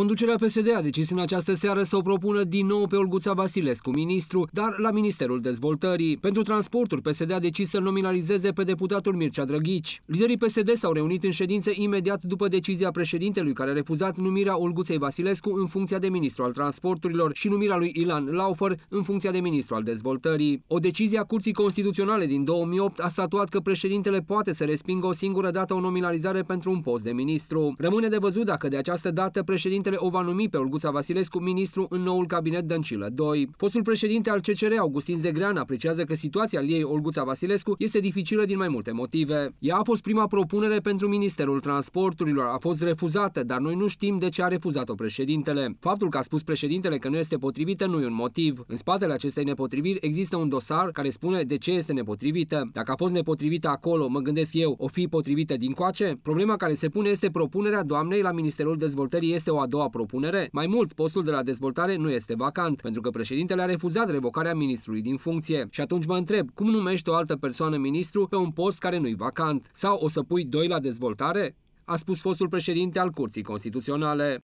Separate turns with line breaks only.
Conducerea PSD a decis în această seară să o propună din nou pe Olguța Vasilescu, ministru, dar la Ministerul Dezvoltării. Pentru transporturi, PSD a decis să nominalizeze pe deputatul Mircea Drăghici. Liderii PSD s-au reunit în ședință imediat după decizia președintelui, care a refuzat numirea Olguței Vasilescu în funcția de ministru al transporturilor și numirea lui Ilan Laufer în funcția de ministru al dezvoltării. O decizie a Curții Constituționale din 2008 a statuat că președintele poate să respingă o singură dată o nominalizare pentru un post de ministru. Rămâne de văzut dacă de această dată președintele președintele o va numi pe Olguța Vasilescu ministru în noul cabinet Dăncilă 2. Fostul președinte al CCR, Augustin Zegrean, apreciază că situația ei, Olguța Vasilescu, este dificilă din mai multe motive. Ea a fost prima propunere pentru Ministerul Transporturilor, a fost refuzată, dar noi nu știm de ce a refuzat-o președintele. Faptul că a spus președintele că nu este potrivită nu e un motiv. În spatele acestei nepotriviri există un dosar care spune de ce este nepotrivită. Dacă a fost nepotrivită acolo, mă gândesc eu, o fi potrivită din coace? Problema care se pune este propunerea doamnei la Ministerul Dezvoltării este o a doua propunere. Mai mult, postul de la dezvoltare nu este vacant, pentru că președintele a refuzat revocarea ministrului din funcție. Și atunci mă întreb, cum numești o altă persoană ministru pe un post care nu-i vacant? Sau o să pui doi la dezvoltare? a spus fostul președinte al Curții Constituționale.